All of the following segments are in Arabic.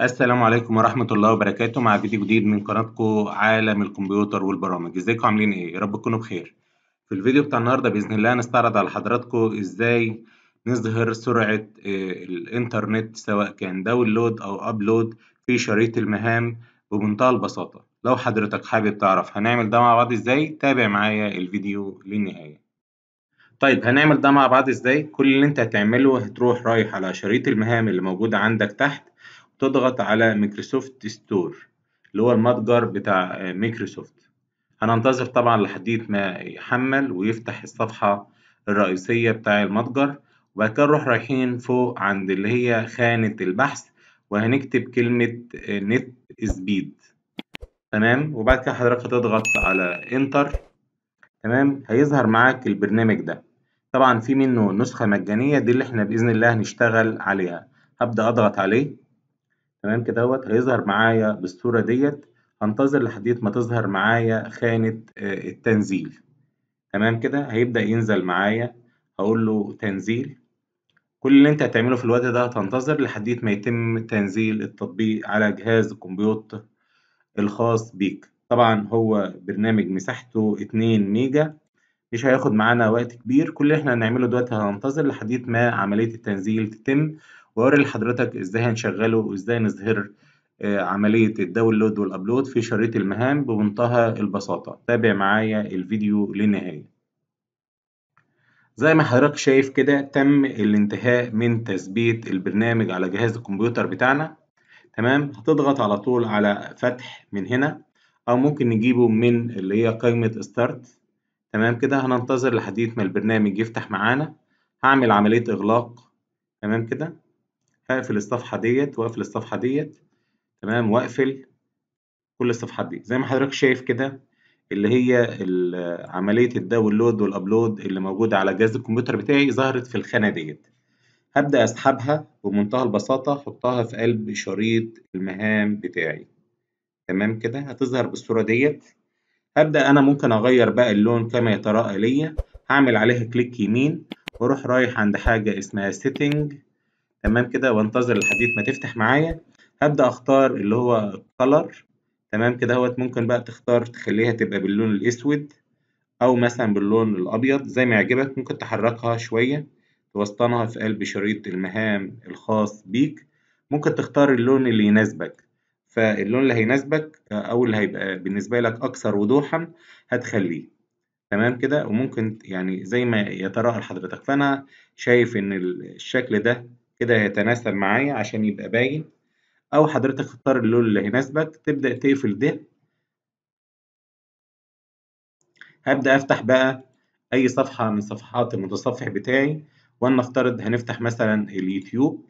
السلام عليكم ورحمة الله وبركاته مع فيديو جديد من قناتكم عالم الكمبيوتر والبرامج ازيكم عاملين ايه؟ يا رب تكونوا بخير في الفيديو بتاع النهاردة بإذن الله هنستعرض على حضراتكم ازاي نظهر سرعة آه، الانترنت سواء كان داونلود او ابلود في شريط المهام بمنتهى البساطة لو حضرتك حابب تعرف هنعمل ده مع بعض ازاي تابع معايا الفيديو للنهاية طيب هنعمل ده مع بعض ازاي كل اللي انت هتعمله هتروح رايح على شريط المهام اللي موجود عندك تحت تضغط على مايكروسوفت ستور اللي هو المتجر بتاع مايكروسوفت هننتظر طبعا لحد ما يحمل ويفتح الصفحة الرئيسية بتاع المتجر وبعد كده نروح رايحين فوق عند اللي هي خانة البحث وهنكتب كلمة نت سبيد تمام وبعد كده حضرتك هتضغط على انتر تمام هيظهر معاك البرنامج ده طبعا في منه نسخة مجانية دي اللي احنا بإذن الله هنشتغل عليها هبدأ أضغط عليه تمام كده اهوت هيظهر معايا بالصورة ديت هنتظر لحد ما تظهر معايا خانة آه، التنزيل تمام كده هيبدأ ينزل معايا هقول له تنزيل كل اللي انت هتعمله في الوقت ده هتنتظر لحد ما يتم تنزيل التطبيق على جهاز الكمبيوتر الخاص بيك طبعا هو برنامج مساحته 2 ميجا مش هياخد معانا وقت كبير كل اللي احنا هنعمله دلوقتي هننتظر لحد ما عملية التنزيل تتم وأوري لحضرتك إزاي هنشغله وإزاي نظهر آه، عملية الداونلود والأبلود في شريط المهام بمنتهى البساطة تابع معايا الفيديو للنهاية زي ما حضرتك شايف كده تم الانتهاء من تثبيت البرنامج على جهاز الكمبيوتر بتاعنا تمام هتضغط على طول على فتح من هنا أو ممكن نجيبه من اللي هي قائمة ستارت تمام كده هننتظر لحديث ما البرنامج يفتح معانا هعمل عملية إغلاق تمام كده هقفل الصفحه ديت واقفل الصفحه ديت تمام واقفل كل الصفحات دي زي ما حضرتك شايف كده اللي هي عمليه الداونلود والابلود اللي موجوده على جهاز الكمبيوتر بتاعي ظهرت في الخانه ديت هبدا اسحبها بمنتهى البساطه احطها في قلب شريط المهام بتاعي تمام كده هتظهر بالصوره ديت هبدا انا ممكن اغير بقى اللون كما يتراءى ليا هعمل عليها كليك يمين واروح رايح عند حاجه اسمها سيتنج تمام كده وانتظر الحديد ما تفتح معايا هبدأ اختار اللي هو color تمام كده هوت ممكن بقى تختار تخليها تبقى باللون الاسود او مثلا باللون الابيض زي ما يعجبك ممكن تحركها شوية توسطنها في قلب شريط المهام الخاص بيك ممكن تختار اللون اللي يناسبك فاللون اللي هيناسبك او اللي هيبقى بالنسبة لك اكثر وضوحا هتخليه تمام كده وممكن يعني زي ما يتراءى لحضرتك فانا شايف ان الشكل ده كده هيتناسب معايا عشان يبقى باين أو حضرتك تختار اللون اللي هيناسبك تبدأ تقفل ده هبدأ أفتح بقى أي صفحة من صفحات المتصفح بتاعي ولنفترض هنفتح مثلا اليوتيوب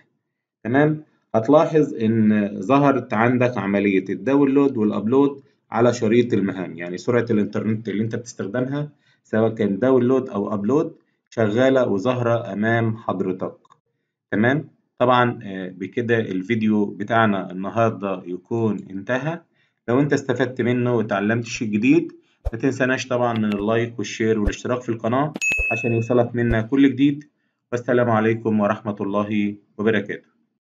تمام هتلاحظ إن ظهرت عندك عملية الداونلود والأبلود على شريط المهام يعني سرعة الإنترنت اللي أنت بتستخدمها سواء كان داونلود أو أبلود شغالة وظاهرة أمام حضرتك تمام طبعا آه، بكده الفيديو بتاعنا النهارده يكون انتهى لو انت استفدت منه وتعلمت شيء جديد ما تنساناش طبعا من اللايك والشير والاشتراك في القناة عشان يوصلك منا كل جديد والسلام عليكم ورحمة الله وبركاته